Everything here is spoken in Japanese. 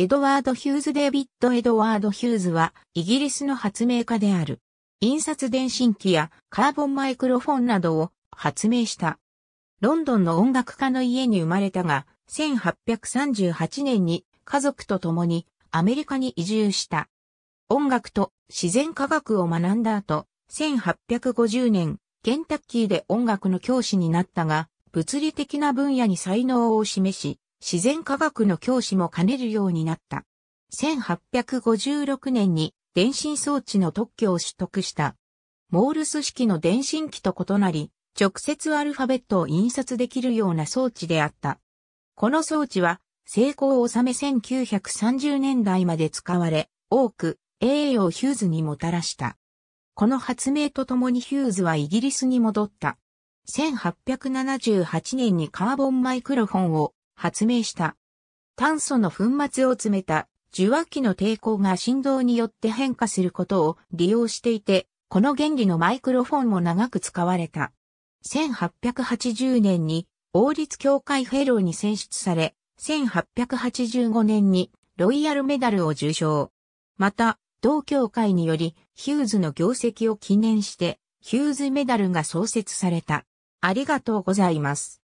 エドワード・ヒューズ・デイビッド・エドワード・ヒューズは、イギリスの発明家である。印刷電信機やカーボンマイクロフォンなどを発明した。ロンドンの音楽家の家に生まれたが、1838年に家族と共にアメリカに移住した。音楽と自然科学を学んだ後、1850年、ケンタッキーで音楽の教師になったが、物理的な分野に才能を示し、自然科学の教師も兼ねるようになった。1856年に電信装置の特許を取得した。モールス式の電信機と異なり、直接アルファベットを印刷できるような装置であった。この装置は、成功を収め1930年代まで使われ、多く栄誉をヒューズにもたらした。この発明とともにヒューズはイギリスに戻った。1878年にカーボンマイクロフォンを発明した。炭素の粉末を詰めた受話器の抵抗が振動によって変化することを利用していて、この原理のマイクロフォンも長く使われた。1880年に王立協会フェローに選出され、1885年にロイヤルメダルを受賞。また、同協会によりヒューズの業績を記念して、ヒューズメダルが創設された。ありがとうございます。